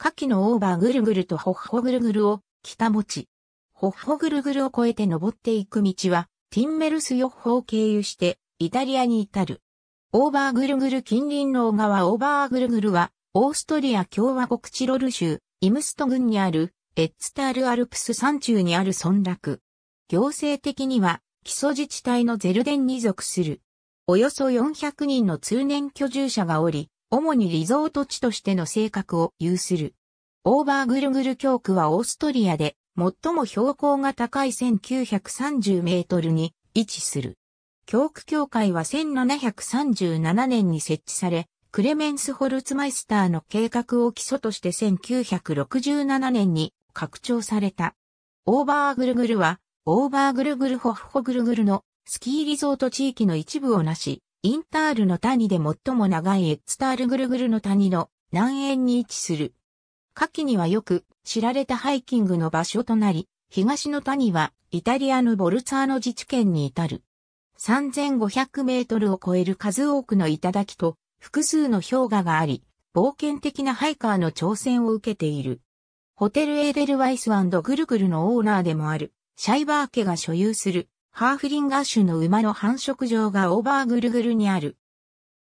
下記のオーバーぐるぐるとホッホぐるぐるを北持ち。ホッホぐるぐるを越えて登っていく道は、ティンメルスヨッホを経由して、イタリアに至る。オーバーぐるぐる近隣の小川オーバーぐるぐるは、オーストリア共和国チロル州、イムスト郡にある、エッツタールアルプス山中にある村落。行政的には、基礎自治体のゼルデンに属する。およそ400人の通年居住者がおり、主にリゾート地としての性格を有する。オーバーグルグル教区はオーストリアで最も標高が高い1930メートルに位置する。教区教会は1737年に設置され、クレメンス・ホルツマイスターの計画を基礎として1967年に拡張された。オーバーグルグルは、オーバーグルグルホッホグルグルのスキーリゾート地域の一部をなし、インタールの谷で最も長いエッツタールグルグルの谷の南縁に位置する。夏季にはよく知られたハイキングの場所となり、東の谷はイタリアのボルツァーノ自治県に至る。3500メートルを超える数多くの頂と複数の氷河があり、冒険的なハイカーの挑戦を受けている。ホテルエーデルワイスグルグルのオーナーでもある、シャイバー家が所有するハーフリンガー種の馬の繁殖場がオーバーグルグルにある。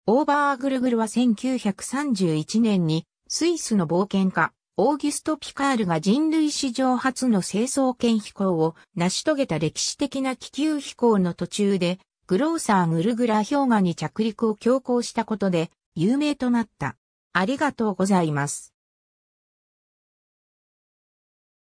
オーバーグルグルは1931年にスイスの冒険家、オーギュスト・ピカールが人類史上初の成層圏飛行を成し遂げた歴史的な気球飛行の途中で、グローサー・グルグラ氷河に着陸を強行したことで有名となった。ありがとうございます。